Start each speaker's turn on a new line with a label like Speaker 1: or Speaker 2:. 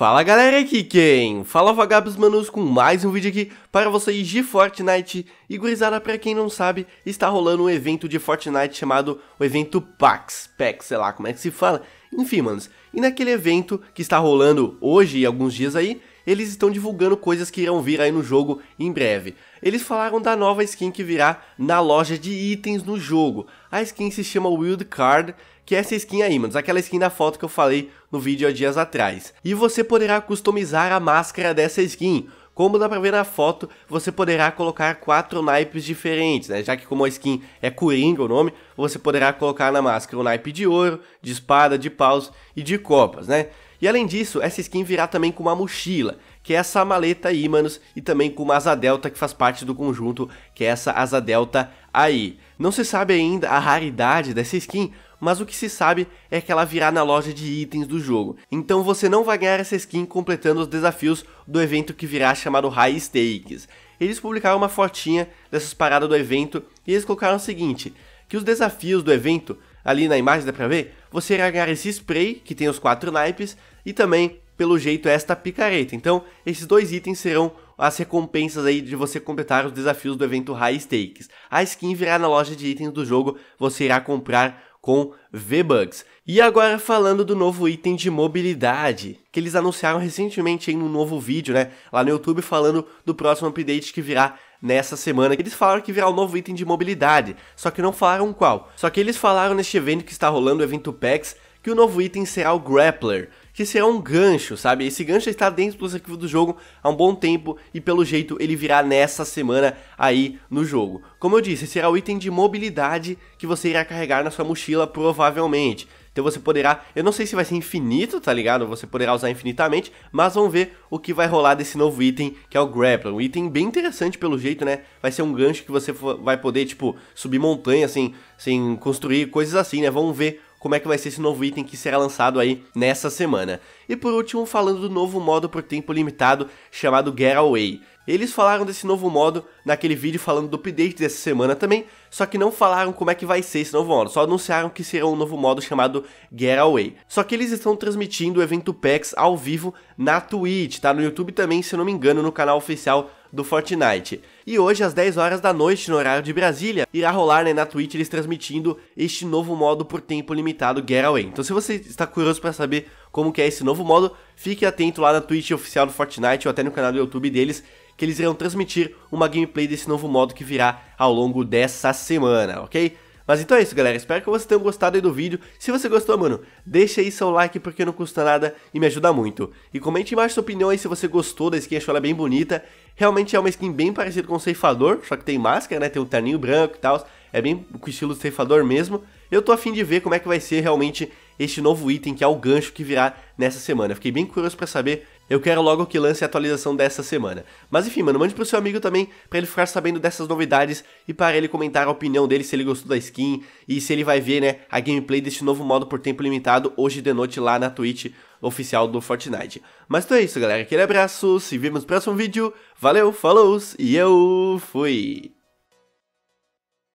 Speaker 1: Fala galera, aqui quem? Fala Vagabos Manus com mais um vídeo aqui para vocês de Fortnite E gurizada, pra quem não sabe, está rolando um evento de Fortnite chamado o evento PAX PAX, sei lá como é que se fala Enfim, manos, e naquele evento que está rolando hoje e alguns dias aí Eles estão divulgando coisas que irão vir aí no jogo em breve Eles falaram da nova skin que virá na loja de itens no jogo A skin se chama Wild Card que é essa skin aí, mano, aquela skin da foto que eu falei no vídeo há dias atrás. E você poderá customizar a máscara dessa skin, como dá pra ver na foto, você poderá colocar quatro naipes diferentes, né? Já que como a skin é Coringa o nome, você poderá colocar na máscara o um naipe de ouro, de espada, de paus e de copas, né? E além disso, essa skin virá também com uma mochila, que é essa maleta aí, manos, e também com uma asa delta que faz parte do conjunto, que é essa asa delta aí. Não se sabe ainda a raridade dessa skin, mas o que se sabe é que ela virá na loja de itens do jogo. Então você não vai ganhar essa skin completando os desafios do evento que virá chamado High Stakes. Eles publicaram uma fotinha dessas paradas do evento e eles colocaram o seguinte, que os desafios do evento, ali na imagem dá pra ver, você irá ganhar esse spray, que tem os quatro naipes, e também, pelo jeito, esta picareta. Então, esses dois itens serão as recompensas aí de você completar os desafios do evento High Stakes. A skin virá na loja de itens do jogo, você irá comprar com V-Bucks. E agora falando do novo item de mobilidade, que eles anunciaram recentemente em um novo vídeo, né, lá no YouTube falando do próximo update que virá nessa semana. Eles falaram que virá um novo item de mobilidade, só que não falaram qual. Só que eles falaram neste evento que está rolando, o evento PAX, que o novo item será o Grappler, que será um gancho, sabe? Esse gancho está dentro dos arquivos do jogo há um bom tempo e pelo jeito ele virá nessa semana aí no jogo. Como eu disse, será o item de mobilidade que você irá carregar na sua mochila provavelmente. Então você poderá, eu não sei se vai ser infinito, tá ligado? Você poderá usar infinitamente, mas vamos ver o que vai rolar desse novo item, que é o Grappler. Um item bem interessante pelo jeito, né? Vai ser um gancho que você vai poder, tipo, subir montanha, assim, assim construir coisas assim, né? Vamos ver como é que vai ser esse novo item que será lançado aí nessa semana. E por último, falando do novo modo por tempo limitado chamado Get Away. Eles falaram desse novo modo naquele vídeo falando do update dessa semana também, só que não falaram como é que vai ser esse novo modo, só anunciaram que será um novo modo chamado Get Away. Só que eles estão transmitindo o evento PAX ao vivo na Twitch, tá? No YouTube também, se eu não me engano, no canal oficial do Fortnite. E hoje, às 10 horas da noite, no horário de Brasília, irá rolar né, na Twitch eles transmitindo este novo modo por tempo limitado Getaway. Então, se você está curioso para saber como que é esse novo modo, fique atento lá na Twitch oficial do Fortnite ou até no canal do YouTube deles, que eles irão transmitir uma gameplay desse novo modo que virá ao longo dessa semana, ok? Mas então é isso, galera. Espero que vocês tenham gostado aí do vídeo. Se você gostou, mano, deixa aí seu like porque não custa nada e me ajuda muito. E comente embaixo sua opinião aí se você gostou da skin, achou ela bem bonita Realmente é uma skin bem parecida com o ceifador, só que tem máscara, né? Tem o um terninho branco e tal. É bem com o estilo do ceifador mesmo. Eu tô afim de ver como é que vai ser realmente este novo item, que é o gancho que virá nessa semana. fiquei bem curioso para saber. Eu quero logo que lance a atualização dessa semana. Mas enfim, mano, mande pro seu amigo também para ele ficar sabendo dessas novidades e para ele comentar a opinião dele se ele gostou da skin e se ele vai ver, né, a gameplay deste novo modo por tempo limitado hoje de noite lá na Twitch oficial do Fortnite. Mas então é isso, galera. Aquele abraço, se vemos no próximo vídeo. Valeu, falou e eu fui!